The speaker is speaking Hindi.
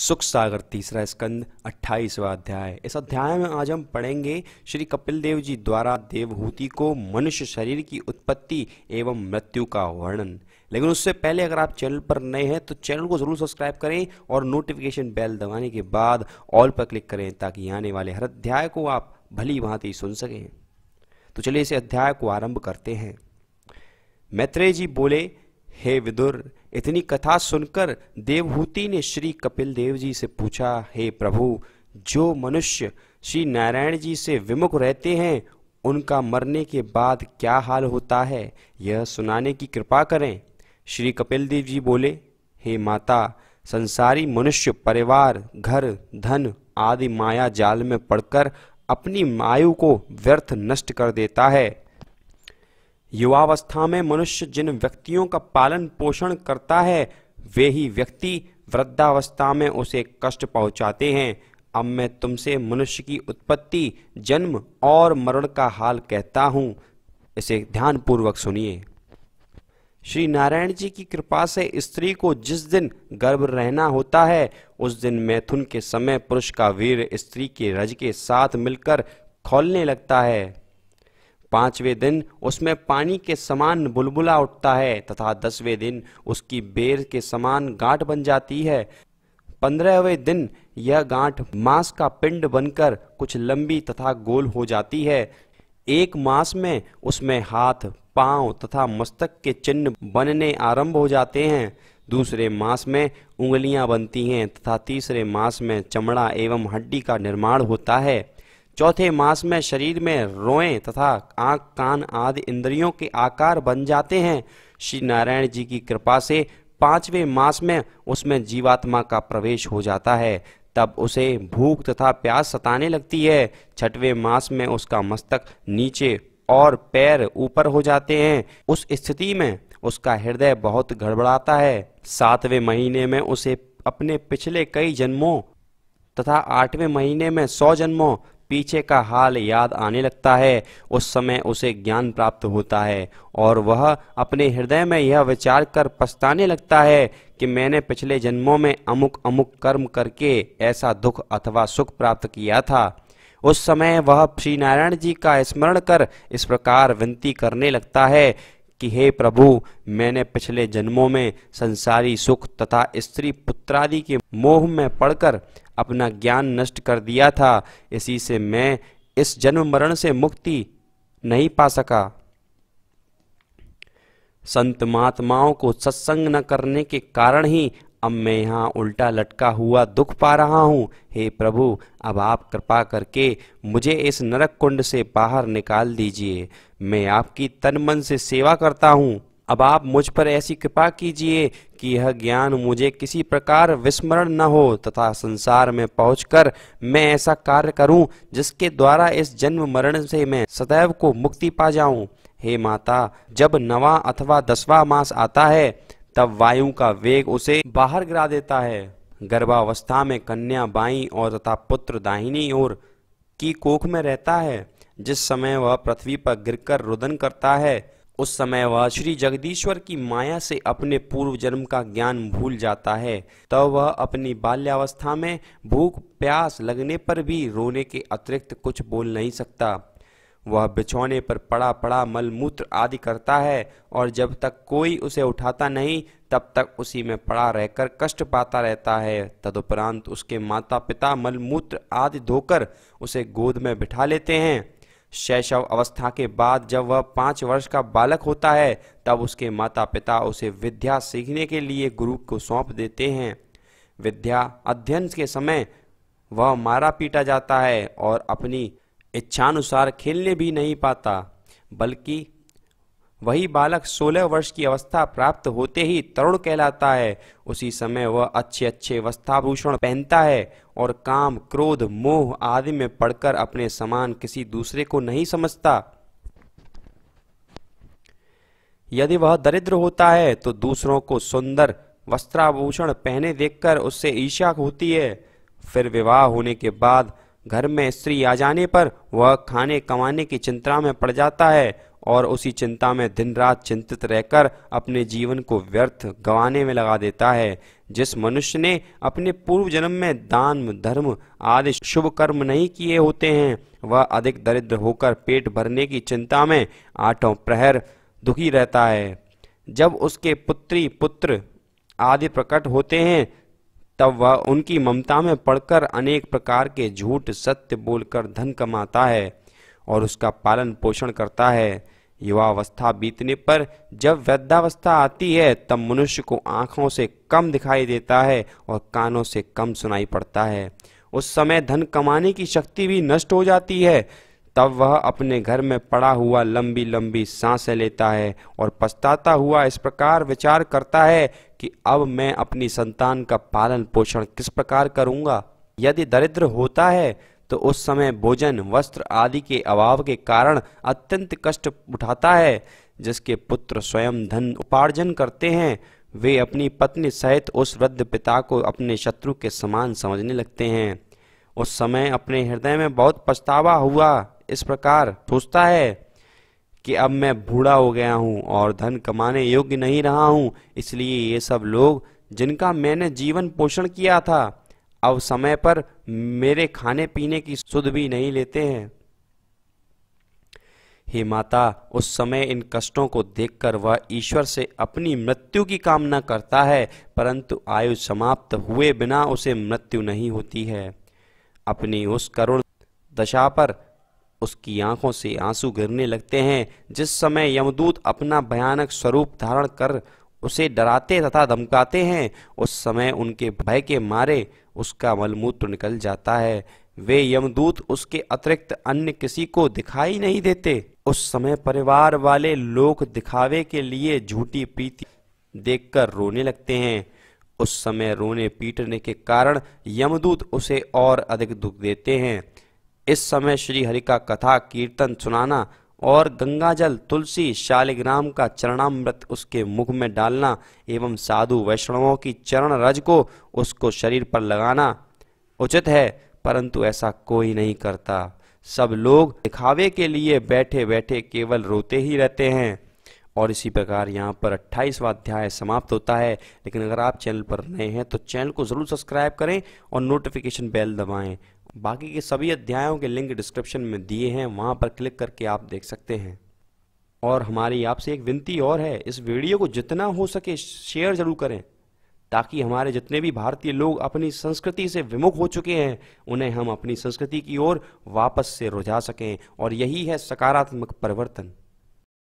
सुख सागर तीसरा स्कंद अट्ठाईसवा अध्याय इस अध्याय में आज हम पढ़ेंगे श्री कपिल देव जी द्वारा देवहूति को मनुष्य शरीर की उत्पत्ति एवं मृत्यु का वर्णन लेकिन उससे पहले अगर आप चैनल पर नए हैं तो चैनल को जरूर सब्सक्राइब करें और नोटिफिकेशन बेल दबाने के बाद ऑल पर क्लिक करें ताकि आने वाले हर अध्याय को आप भली भांति सुन सकें तो चलिए इस अध्याय को आरंभ करते हैं मैत्रेय जी बोले हे विदुर इतनी कथा सुनकर देवहूति ने श्री कपिल देव जी से पूछा हे प्रभु जो मनुष्य श्री नारायण जी से विमुख रहते हैं उनका मरने के बाद क्या हाल होता है यह सुनाने की कृपा करें श्री कपिल देव जी बोले हे माता संसारी मनुष्य परिवार घर धन आदि माया जाल में पड़कर अपनी मायु को व्यर्थ नष्ट कर देता है युवावस्था में मनुष्य जिन व्यक्तियों का पालन पोषण करता है वे ही व्यक्ति वृद्धावस्था में उसे कष्ट पहुंचाते हैं अब मैं तुमसे मनुष्य की उत्पत्ति जन्म और मरण का हाल कहता हूँ इसे ध्यानपूर्वक सुनिए श्री नारायण जी की कृपा से स्त्री को जिस दिन गर्भ रहना होता है उस दिन मैथुन के समय पुरुष का वीर स्त्री के रज के साथ मिलकर खोलने लगता है पांचवें दिन उसमें पानी के समान बुलबुला उठता है तथा दसवें दिन उसकी बेर के समान गांठ बन जाती है पंद्रहवें दिन यह गांठ मांस का पिंड बनकर कुछ लंबी तथा गोल हो जाती है एक मास में उसमें हाथ पांव तथा मस्तक के चिन्ह बनने आरंभ हो जाते हैं दूसरे मास में उंगलियां बनती हैं तथा तीसरे मास में चमड़ा एवं हड्डी का निर्माण होता है चौथे मास में शरीर में रोएं तथा आंख कान आदि इंद्रियों के आकार बन जाते हैं श्री नारायण जी की कृपा से पांचवें मास में उसमें जीवात्मा का प्रवेश हो जाता है तब उसे भूख तथा प्यास सताने लगती है छठवें मास में उसका मस्तक नीचे और पैर ऊपर हो जाते हैं उस स्थिति में उसका हृदय बहुत गड़बड़ाता है सातवें महीने में उसे अपने पिछले कई जन्मों तथा आठवें महीने में सौ जन्मों पीछे का हाल याद आने लगता है उस समय उसे ज्ञान प्राप्त होता है और वह अपने हृदय में यह विचार कर पछताने लगता है कि मैंने पिछले जन्मों में अमुक अमुक कर्म करके ऐसा दुख अथवा सुख प्राप्त किया था उस समय वह श्री नारायण जी का स्मरण कर इस प्रकार विनती करने लगता है कि हे प्रभु मैंने पिछले जन्मों में संसारी सुख तथा स्त्री पुत्रादि के मोह में पड़कर अपना ज्ञान नष्ट कर दिया था इसी से मैं इस जन्म मरण से मुक्ति नहीं पा सका संत महात्माओं को सत्संग न करने के कारण ही अब मैं यहाँ उल्टा लटका हुआ दुख पा रहा हूँ हे प्रभु अब आप कृपा करके मुझे इस नरक कुंड से बाहर निकाल दीजिए मैं आपकी तन मन से सेवा करता हूँ अब आप मुझ पर ऐसी कृपा कीजिए कि यह ज्ञान मुझे किसी प्रकार विस्मरण न हो तथा संसार में पहुंचकर मैं ऐसा कार्य करूं जिसके द्वारा इस जन्म मरण से मैं सदैव को मुक्ति पा जाऊं हे माता जब नवा अथवा दसवा मास आता है तब वायु का वेग उसे बाहर गिरा देता है गर्भावस्था में कन्या बाई और तथा पुत्र दाहिनी ओर की कोख में रहता है जिस समय वह पृथ्वी पर गिरकर रुदन करता है उस समय वह श्री जगदीश्वर की माया से अपने पूर्व जन्म का ज्ञान भूल जाता है तब तो वह अपनी बाल्यावस्था में भूख प्यास लगने पर भी रोने के अतिरिक्त कुछ बोल नहीं सकता वह बिछौने पर पड़ा पड़ा मल मूत्र आदि करता है और जब तक कोई उसे उठाता नहीं तब तक उसी में पड़ा रहकर कष्ट पाता रहता है तदुपरांत उसके माता पिता मलमूत्र आदि धोकर उसे गोद में बिठा लेते हैं शैशव अवस्था के बाद जब वह पाँच वर्ष का बालक होता है तब उसके माता पिता उसे विद्या सीखने के लिए गुरु को सौंप देते हैं विद्या अध्ययन के समय वह मारा पीटा जाता है और अपनी इच्छानुसार खेलने भी नहीं पाता बल्कि वही बालक 16 वर्ष की अवस्था प्राप्त होते ही तरुण कहलाता है उसी समय वह अच्छे अच्छे वस्त्राभूषण पहनता है और काम क्रोध मोह आदि में पड़कर अपने समान किसी दूसरे को नहीं समझता यदि वह दरिद्र होता है तो दूसरों को सुंदर वस्त्राभूषण पहने देखकर उससे ईर्ष्या होती है फिर विवाह होने के बाद घर में स्त्री आ जाने पर वह खाने कमाने की चिंता में पड़ जाता है और उसी चिंता में दिन रात चिंतित रहकर अपने जीवन को व्यर्थ गंवाने में लगा देता है जिस मनुष्य ने अपने पूर्व जन्म में दान धर्म आदि शुभ कर्म नहीं किए होते हैं वह अधिक दरिद्र होकर पेट भरने की चिंता में आठों प्रहर दुखी रहता है जब उसके पुत्री पुत्र आदि प्रकट होते हैं तब वह उनकी ममता में पढ़कर अनेक प्रकार के झूठ सत्य बोलकर धन कमाता है और उसका पालन पोषण करता है युवावस्था बीतने पर जब वृद्धावस्था आती है तब मनुष्य को आँखों से कम दिखाई देता है और कानों से कम सुनाई पड़ता है उस समय धन कमाने की शक्ति भी नष्ट हो जाती है तब वह अपने घर में पड़ा हुआ लंबी लंबी सांसें लेता है और पछताता हुआ इस प्रकार विचार करता है कि अब मैं अपनी संतान का पालन पोषण किस प्रकार करूंगा यदि दरिद्र होता है तो उस समय भोजन वस्त्र आदि के अभाव के कारण अत्यंत कष्ट उठाता है जिसके पुत्र स्वयं धन उपार्जन करते हैं वे अपनी पत्नी सहित उस वृद्ध पिता को अपने शत्रु के समान समझने लगते हैं उस समय अपने हृदय में बहुत पछतावा हुआ इस प्रकार पूछता है कि अब मैं बूढ़ा हो गया हूँ और धन कमाने योग्य नहीं रहा हूँ इसलिए ये सब लोग जिनका मैंने जीवन पोषण किया था अब समय पर मेरे खाने पीने की सुध भी नहीं लेते हैं हे माता उस समय इन कष्टों को देखकर वह ईश्वर से अपनी मृत्यु की कामना करता है परंतु आयु समाप्त हुए बिना उसे मृत्यु नहीं होती है अपनी उस करुण दशा पर उसकी आंखों से आंसू गिरने लगते हैं जिस समय यमदूत अपना भयानक स्वरूप धारण कर उसे डराते तथा धमकाते हैं उस समय उनके भय के मारे उसका मलमूत्र निकल जाता है वे यमदूत उसके अतिरिक्त अन्य किसी को दिखाई नहीं देते उस समय परिवार वाले लोग दिखावे के लिए झूठी प्रीति देखकर रोने लगते हैं उस समय रोने पीटने के कारण यमदूत उसे और अधिक दुख देते हैं इस समय श्री हरि का कथा कीर्तन सुनाना और गंगाजल तुलसी शालिग्राम का चरणामृत उसके मुख में डालना एवं साधु वैष्णवों की चरण रज को उसको शरीर पर लगाना उचित है परंतु ऐसा कोई नहीं करता सब लोग दिखावे के लिए बैठे बैठे केवल रोते ही रहते हैं और इसी प्रकार यहाँ पर अट्ठाईसवा अध्याय समाप्त होता है लेकिन अगर आप चैनल पर नए हैं तो चैनल को ज़रूर सब्सक्राइब करें और नोटिफिकेशन बेल दबाएं बाकी के सभी अध्यायों के लिंक डिस्क्रिप्शन में दिए हैं वहाँ पर क्लिक करके आप देख सकते हैं और हमारी आपसे एक विनती और है इस वीडियो को जितना हो सके शेयर ज़रूर करें ताकि हमारे जितने भी भारतीय लोग अपनी संस्कृति से विमुख हो चुके हैं उन्हें हम अपनी संस्कृति की ओर वापस से रुझा सकें और यही है सकारात्मक परिवर्तन